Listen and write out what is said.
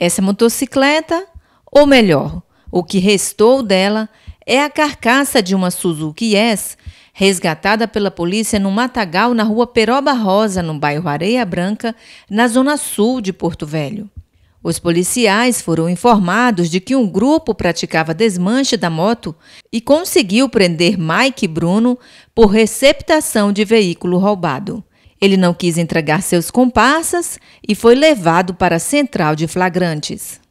Essa motocicleta, ou melhor, o que restou dela, é a carcaça de uma Suzuki S resgatada pela polícia no matagal na rua Peroba Rosa, no bairro Areia Branca, na zona sul de Porto Velho. Os policiais foram informados de que um grupo praticava desmanche da moto e conseguiu prender Mike Bruno por receptação de veículo roubado. Ele não quis entregar seus comparsas e foi levado para a central de flagrantes.